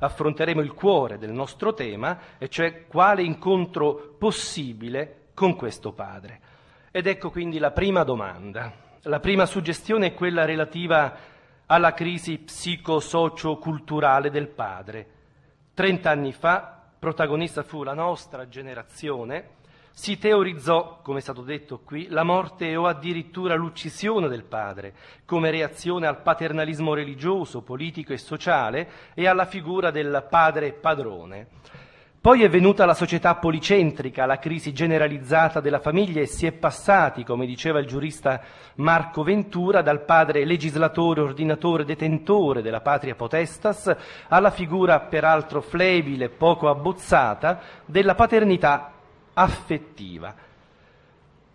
affronteremo il cuore del nostro tema, e cioè quale incontro possibile con questo Padre. Ed ecco quindi la prima domanda. La prima suggestione è quella relativa alla crisi psicosocioculturale del Padre. Trent'anni fa protagonista fu la nostra generazione si teorizzò, come è stato detto qui, la morte o addirittura l'uccisione del padre, come reazione al paternalismo religioso, politico e sociale e alla figura del padre padrone. Poi è venuta la società policentrica, la crisi generalizzata della famiglia e si è passati, come diceva il giurista Marco Ventura, dal padre legislatore, ordinatore, detentore della patria potestas alla figura peraltro flebile, poco abbozzata, della paternità affettiva.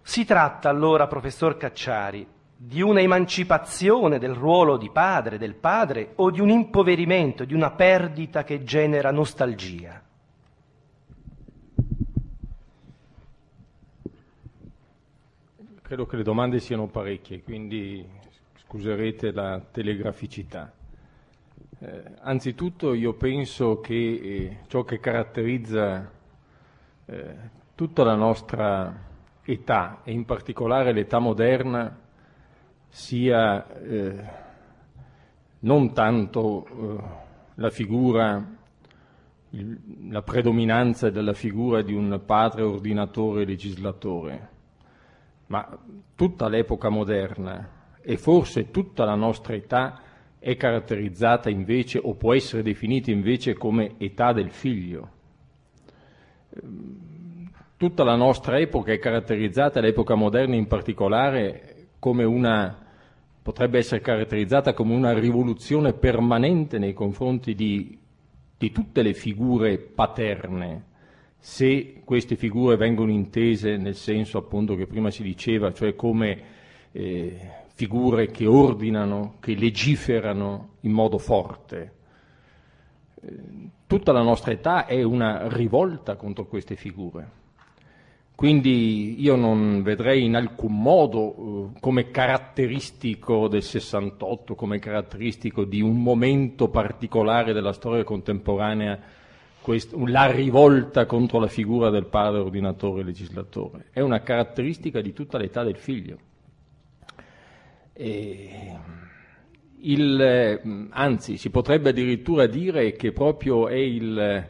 Si tratta allora, professor Cacciari, di una emancipazione del ruolo di padre, del padre, o di un impoverimento, di una perdita che genera nostalgia? Credo che le domande siano parecchie, quindi scuserete la telegraficità. Eh, anzitutto io penso che eh, ciò che caratterizza eh, tutta la nostra età e in particolare l'età moderna sia eh, non tanto eh, la figura, il, la predominanza della figura di un padre ordinatore e legislatore, ma tutta l'epoca moderna e forse tutta la nostra età è caratterizzata invece o può essere definita invece come età del figlio. Eh, tutta la nostra epoca è caratterizzata, l'epoca moderna in particolare, come una potrebbe essere caratterizzata come una rivoluzione permanente nei confronti di, di, tutte le figure paterne, se queste figure vengono intese nel senso appunto che prima si diceva, cioè come eh, figure che ordinano, che legiferano in modo forte. Eh, tutta la nostra età è una rivolta contro queste figure quindi io non vedrei in alcun modo eh, come caratteristico del 68, come caratteristico di un momento particolare della storia contemporanea, quest- la rivolta contro la figura del padre ordinatore e legislatore. È una caratteristica di tutta l'età del figlio. E... Il, eh, anzi, si potrebbe addirittura dire che proprio è il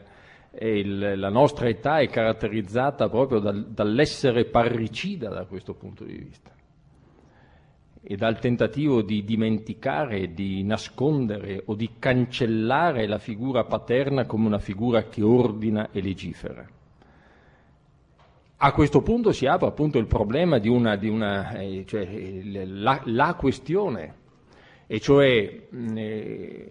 il, la nostra età è caratterizzata proprio dal, dall'essere parricida da questo punto di vista e dal tentativo di dimenticare, di nascondere o di cancellare la figura paterna come una figura che ordina e legifera. A questo punto si apre appunto il problema di una, di una eh, cioè, la, la, questione, e cioè eh,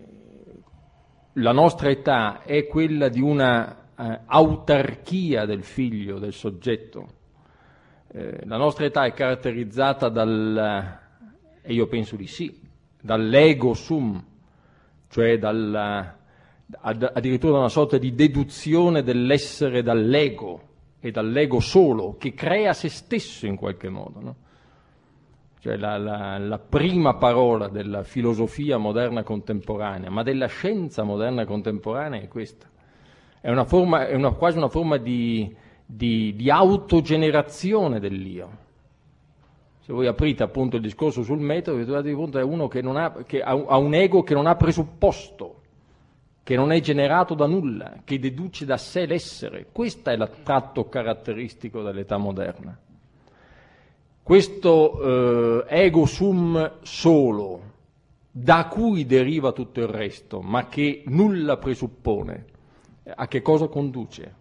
la nostra età è quella di una eh, autarchia del figlio, del soggetto. Eh, la nostra età è caratterizzata dal, eh, e io penso di sì, dall'ego sum, cioè dalla, eh, ad, addirittura da una sorta di deduzione dell'essere dall'ego e dall'ego solo, che crea se stesso in qualche modo. No? cioè la, la, la, prima parola della filosofia moderna contemporanea, ma della scienza moderna contemporanea è questa. È, una forma, è una, quasi una forma di, di, di, autogenerazione dell'io. Se voi aprite appunto il discorso sul metodo, vi trovate di fronte a uno che, ha, che ha, ha un ego che non ha presupposto, che non è generato da nulla, che deduce da sé l'essere. Questo è l'attratto caratteristico dell'età moderna questo eh, ego sum solo, da cui deriva tutto il resto, ma che nulla presuppone, a che cosa conduce?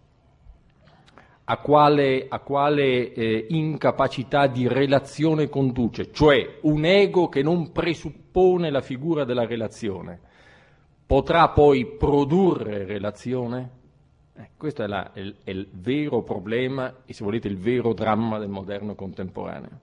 A quale, a quale eh, incapacità di relazione conduce? Cioè un ego che non presuppone la figura della relazione, potrà poi produrre relazione? Eh, questo è, la, è, il, è, il vero problema e se volete il vero dramma del moderno contemporaneo.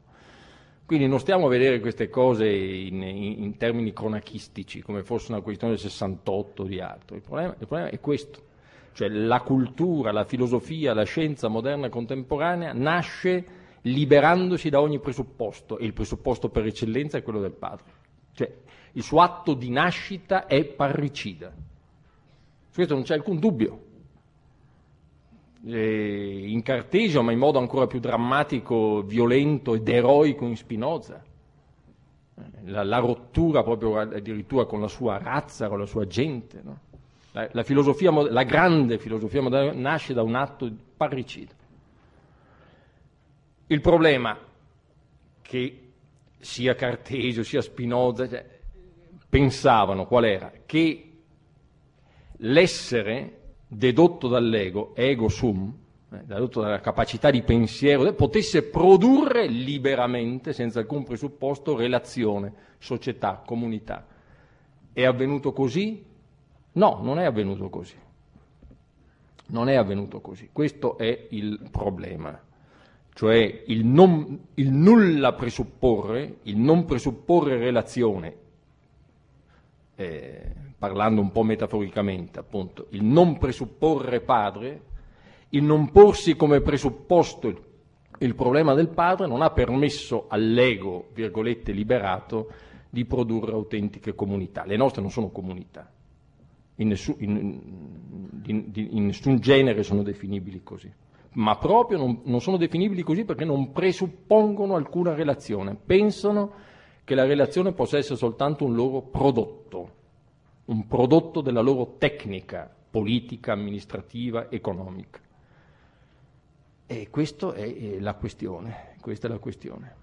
Quindi non stiamo a vedere queste cose in, in, in termini cronachistici, come fosse una questione del 68 o di altro. Il problema, il problema è questo cioè la cultura, la filosofia, la scienza moderna contemporanea nasce liberandosi da ogni presupposto e il presupposto per eccellenza è quello del padre. Cioè il suo atto di nascita è parricida. Su questo non c'è alcun dubbio eh, in Cartesio, ma in modo ancora più drammatico, violento ed eroico in Spinoza. La, la rottura proprio addirittura con la sua razza, con la sua gente. No? La, la, filosofia, la grande filosofia moderna nasce da un atto parricida. Il problema che sia Cartesio, sia Spinoza cioè, pensavano qual era? Che l'essere dedotto dall'ego, ego sum, eh, dedotto dalla capacità di pensiero, eh, potesse produrre liberamente, senza alcun presupposto, relazione, società, comunità. È avvenuto così? No, non è avvenuto così. Non è avvenuto così. Questo è il problema. Cioè il, non, il nulla presupporre, il non presupporre relazione, eh, parlando un po' metaforicamente appunto, il non presupporre padre, il non porsi come presupposto il, il problema del padre non ha permesso all'ego, virgolette, liberato di produrre autentiche comunità. Le nostre non sono comunità, in, nessu, in, in, in nessun genere sono definibili così ma proprio non, non, sono definibili così perché non presuppongono alcuna relazione, pensano che la relazione possa essere soltanto un loro prodotto un prodotto della loro tecnica politica, amministrativa, economica. E questa è eh, la questione, questa è la questione.